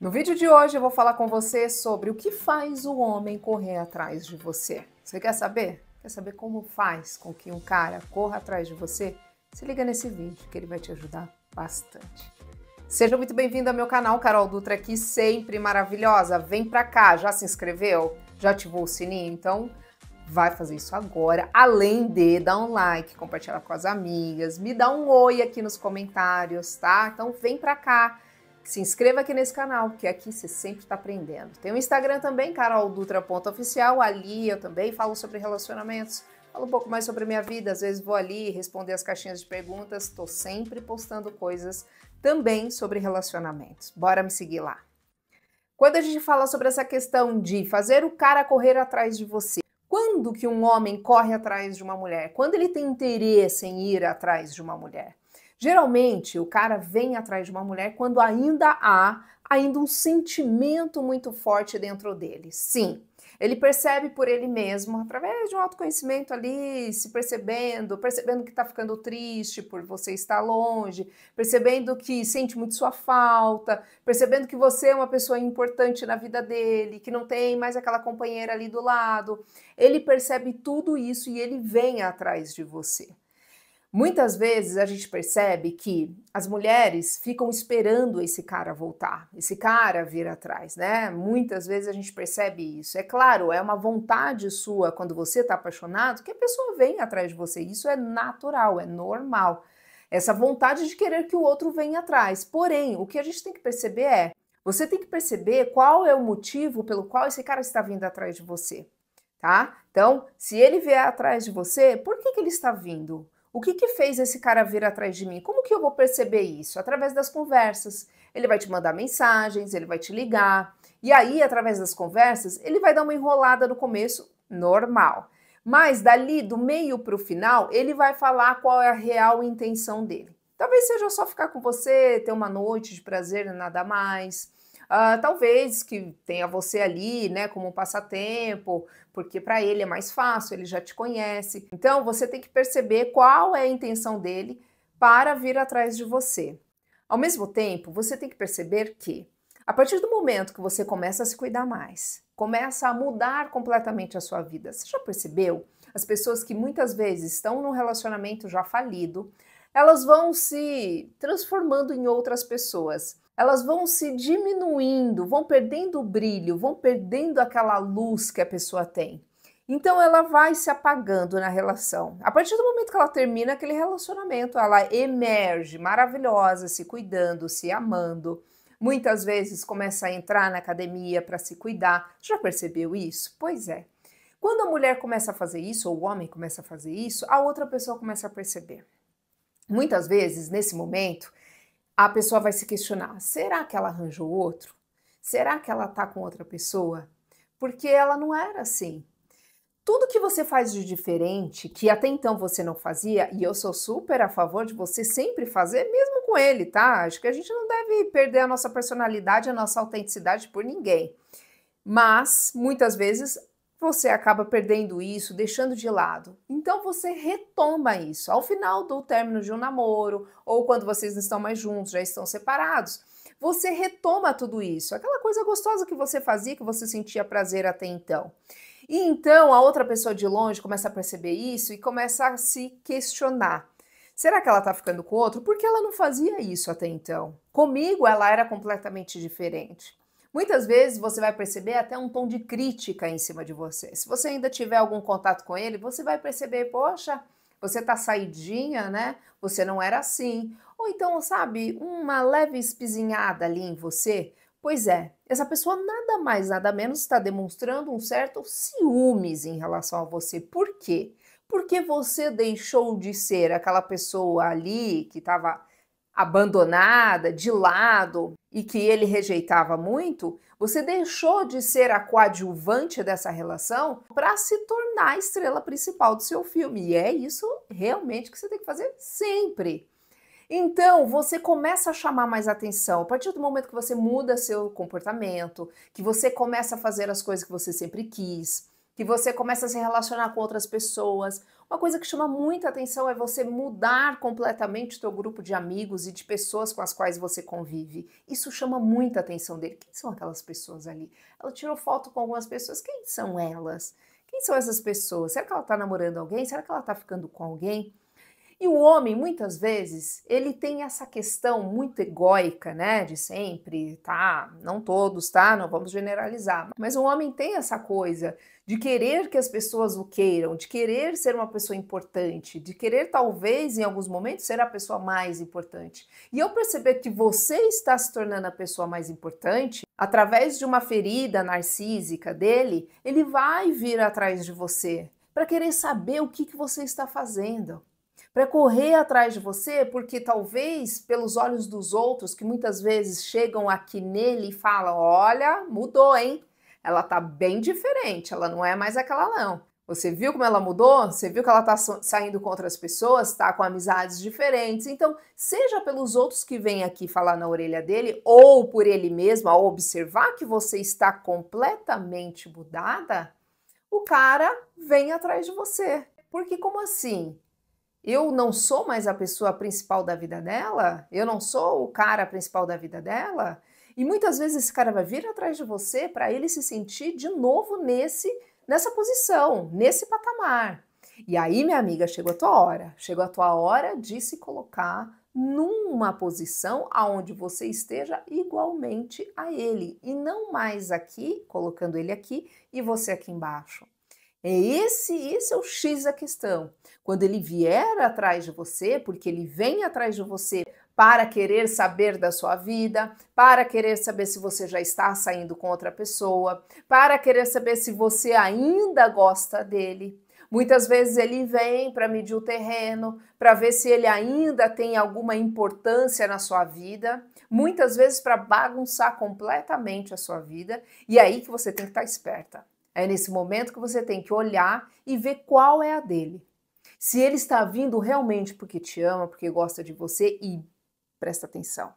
No vídeo de hoje eu vou falar com você sobre o que faz o homem correr atrás de você. Você quer saber? Quer saber como faz com que um cara corra atrás de você? Se liga nesse vídeo que ele vai te ajudar bastante. Seja muito bem-vindo ao meu canal, Carol Dutra aqui, sempre maravilhosa. Vem pra cá, já se inscreveu? Já ativou o sininho? Então vai fazer isso agora, além de dar um like, compartilhar com as amigas, me dá um oi aqui nos comentários, tá? Então vem pra cá se inscreva aqui nesse canal, que aqui você sempre está aprendendo. Tem o Instagram também, caroldutra.oficial, ali eu também falo sobre relacionamentos, falo um pouco mais sobre minha vida, às vezes vou ali responder as caixinhas de perguntas, estou sempre postando coisas também sobre relacionamentos. Bora me seguir lá. Quando a gente fala sobre essa questão de fazer o cara correr atrás de você, quando que um homem corre atrás de uma mulher? Quando ele tem interesse em ir atrás de uma mulher? Geralmente, o cara vem atrás de uma mulher quando ainda há ainda um sentimento muito forte dentro dele. Sim, ele percebe por ele mesmo, através de um autoconhecimento ali, se percebendo, percebendo que está ficando triste por você estar longe, percebendo que sente muito sua falta, percebendo que você é uma pessoa importante na vida dele, que não tem mais aquela companheira ali do lado. Ele percebe tudo isso e ele vem atrás de você. Muitas vezes a gente percebe que as mulheres ficam esperando esse cara voltar, esse cara vir atrás, né? Muitas vezes a gente percebe isso. É claro, é uma vontade sua quando você está apaixonado que a pessoa vem atrás de você. Isso é natural, é normal. Essa vontade de querer que o outro venha atrás. Porém, o que a gente tem que perceber é: você tem que perceber qual é o motivo pelo qual esse cara está vindo atrás de você, tá? Então, se ele vier atrás de você, por que, que ele está vindo? O que, que fez esse cara vir atrás de mim? Como que eu vou perceber isso? Através das conversas. Ele vai te mandar mensagens, ele vai te ligar. E aí, através das conversas, ele vai dar uma enrolada no começo, normal. Mas dali, do meio para o final, ele vai falar qual é a real intenção dele. Talvez seja só ficar com você, ter uma noite de prazer, nada mais. Uh, talvez que tenha você ali, né, como um passatempo, porque para ele é mais fácil, ele já te conhece. Então você tem que perceber qual é a intenção dele para vir atrás de você. Ao mesmo tempo, você tem que perceber que a partir do momento que você começa a se cuidar mais, começa a mudar completamente a sua vida. Você já percebeu? As pessoas que muitas vezes estão num relacionamento já falido, elas vão se transformando em outras pessoas. Elas vão se diminuindo, vão perdendo o brilho, vão perdendo aquela luz que a pessoa tem. Então ela vai se apagando na relação. A partir do momento que ela termina aquele relacionamento, ela emerge maravilhosa, se cuidando, se amando. Muitas vezes começa a entrar na academia para se cuidar. Já percebeu isso? Pois é. Quando a mulher começa a fazer isso, ou o homem começa a fazer isso, a outra pessoa começa a perceber. Muitas vezes, nesse momento, a pessoa vai se questionar: será que ela arranjou outro? Será que ela tá com outra pessoa? Porque ela não era assim. Tudo que você faz de diferente, que até então você não fazia, e eu sou super a favor de você sempre fazer, mesmo com ele, tá? Acho que a gente não deve perder a nossa personalidade, a nossa autenticidade por ninguém. Mas muitas vezes você acaba perdendo isso, deixando de lado. Então você retoma isso ao final do término de um namoro ou quando vocês não estão mais juntos, já estão separados. Você retoma tudo isso, aquela coisa gostosa que você fazia, que você sentia prazer até então. E então a outra pessoa de longe começa a perceber isso e começa a se questionar. Será que ela tá ficando com outro? Porque ela não fazia isso até então. Comigo ela era completamente diferente. Muitas vezes você vai perceber até um tom de crítica em cima de você. Se você ainda tiver algum contato com ele, você vai perceber, poxa, você tá saidinha, né? Você não era assim. Ou então, sabe, uma leve espizinhada ali em você. Pois é, essa pessoa nada mais, nada menos está demonstrando um certo ciúmes em relação a você. Por quê? Porque você deixou de ser aquela pessoa ali que estava abandonada, de lado, e que ele rejeitava muito, você deixou de ser a coadjuvante dessa relação para se tornar a estrela principal do seu filme. E é isso realmente que você tem que fazer sempre. Então, você começa a chamar mais atenção. A partir do momento que você muda seu comportamento, que você começa a fazer as coisas que você sempre quis, que você começa a se relacionar com outras pessoas. Uma coisa que chama muita atenção é você mudar completamente o seu grupo de amigos e de pessoas com as quais você convive. Isso chama muita atenção dele. Quem são aquelas pessoas ali? Ela tirou foto com algumas pessoas. Quem são elas? Quem são essas pessoas? Será que ela está namorando alguém? Será que ela está ficando com alguém? E o homem, muitas vezes, ele tem essa questão muito egóica, né? De sempre, tá? Não todos, tá? Não vamos generalizar. Mas o homem tem essa coisa de querer que as pessoas o queiram, de querer ser uma pessoa importante, de querer talvez em alguns momentos ser a pessoa mais importante. E eu perceber que você está se tornando a pessoa mais importante através de uma ferida narcísica dele, ele vai vir atrás de você para querer saber o que, que você está fazendo. Para correr atrás de você, porque talvez pelos olhos dos outros que muitas vezes chegam aqui nele e falam: Olha, mudou, hein? ela tá bem diferente, ela não é mais aquela não. Você viu como ela mudou? Você viu que ela tá saindo com outras pessoas, tá com amizades diferentes. Então, seja pelos outros que vêm aqui falar na orelha dele, ou por ele mesmo, a observar que você está completamente mudada, o cara vem atrás de você. Porque como assim? Eu não sou mais a pessoa principal da vida dela? Eu não sou o cara principal da vida dela? E muitas vezes esse cara vai vir atrás de você para ele se sentir de novo nesse nessa posição, nesse patamar. E aí, minha amiga, chegou a tua hora. Chegou a tua hora de se colocar numa posição aonde você esteja igualmente a ele e não mais aqui, colocando ele aqui e você aqui embaixo. É esse, esse é o X da questão. Quando ele vier atrás de você, porque ele vem atrás de você para querer saber da sua vida, para querer saber se você já está saindo com outra pessoa, para querer saber se você ainda gosta dele. Muitas vezes ele vem para medir o terreno, para ver se ele ainda tem alguma importância na sua vida, muitas vezes para bagunçar completamente a sua vida, e é aí que você tem que estar tá esperta. É nesse momento que você tem que olhar e ver qual é a dele. Se ele está vindo realmente porque te ama, porque gosta de você e presta atenção.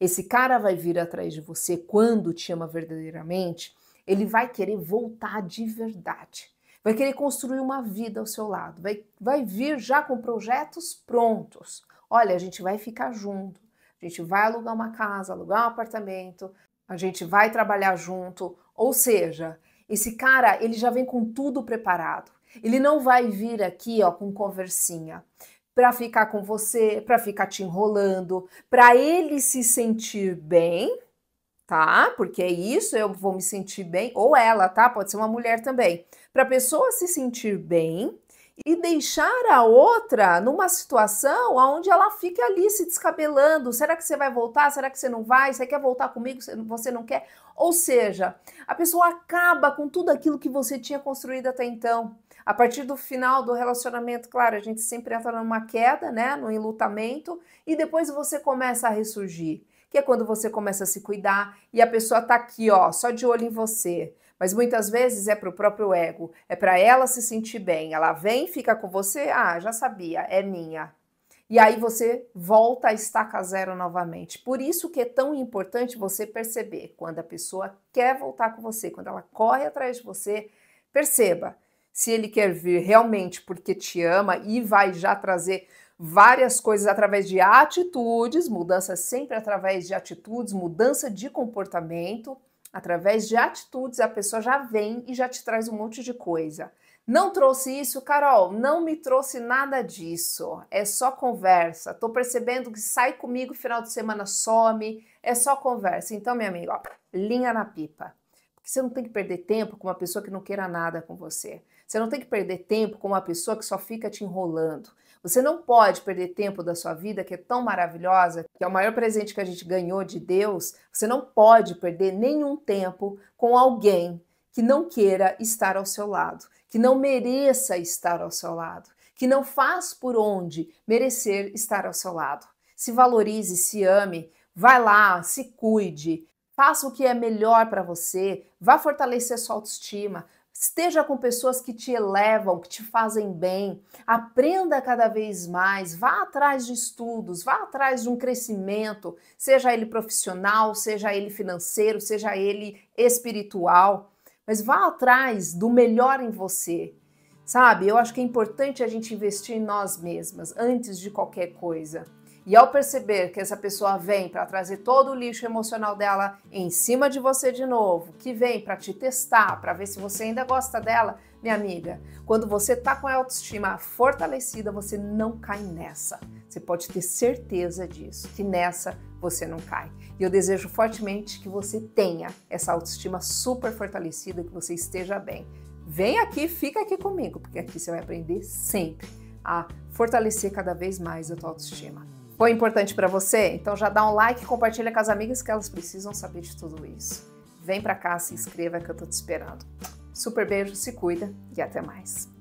Esse cara vai vir atrás de você quando te ama verdadeiramente, ele vai querer voltar de verdade. Vai querer construir uma vida ao seu lado, vai, vai vir já com projetos prontos. Olha, a gente vai ficar junto, a gente vai alugar uma casa, alugar um apartamento, a gente vai trabalhar junto. Ou seja, esse cara, ele já vem com tudo preparado. Ele não vai vir aqui, ó, com conversinha para ficar com você, para ficar te enrolando, para ele se sentir bem, tá? Porque é isso, eu vou me sentir bem, ou ela, tá? Pode ser uma mulher também. Para pessoa se sentir bem, e deixar a outra numa situação onde ela fica ali se descabelando. Será que você vai voltar? Será que você não vai? Você quer voltar comigo? Você não quer? Ou seja, a pessoa acaba com tudo aquilo que você tinha construído até então. A partir do final do relacionamento, claro, a gente sempre entra numa queda, né, no enlutamento, e depois você começa a ressurgir, que é quando você começa a se cuidar e a pessoa tá aqui, ó, só de olho em você mas muitas vezes é para o próprio ego, é para ela se sentir bem. Ela vem, fica com você, ah, já sabia, é minha. E aí você volta a estaca zero novamente. Por isso que é tão importante você perceber quando a pessoa quer voltar com você, quando ela corre atrás de você, perceba se ele quer vir realmente porque te ama e vai já trazer várias coisas através de atitudes, mudança sempre através de atitudes, mudança de comportamento Através de atitudes, a pessoa já vem e já te traz um monte de coisa. Não trouxe isso, Carol, não me trouxe nada disso. É só conversa. Tô percebendo que sai comigo final de semana some, é só conversa. Então, minha amiga, ó, linha na pipa. Porque você não tem que perder tempo com uma pessoa que não queira nada com você. Você não tem que perder tempo com uma pessoa que só fica te enrolando. Você não pode perder tempo da sua vida, que é tão maravilhosa, que é o maior presente que a gente ganhou de Deus. Você não pode perder nenhum tempo com alguém que não queira estar ao seu lado, que não mereça estar ao seu lado, que não faz por onde merecer estar ao seu lado. Se valorize, se ame, vai lá, se cuide, faça o que é melhor para você, vá fortalecer sua autoestima, Esteja com pessoas que te elevam, que te fazem bem. Aprenda cada vez mais. Vá atrás de estudos, vá atrás de um crescimento, seja ele profissional, seja ele financeiro, seja ele espiritual. Mas vá atrás do melhor em você. Sabe? Eu acho que é importante a gente investir em nós mesmas antes de qualquer coisa. E ao perceber que essa pessoa vem para trazer todo o lixo emocional dela em cima de você de novo, que vem para te testar, para ver se você ainda gosta dela, minha amiga, quando você tá com a autoestima fortalecida, você não cai nessa. Você pode ter certeza disso, que nessa você não cai. E eu desejo fortemente que você tenha essa autoestima super fortalecida, que você esteja bem. Vem aqui, fica aqui comigo, porque aqui você vai aprender sempre a fortalecer cada vez mais a tua autoestima. Foi importante para você? Então já dá um like e compartilha com as amigas que elas precisam saber de tudo isso. Vem para cá, se inscreva que eu tô te esperando. Super beijo, se cuida e até mais.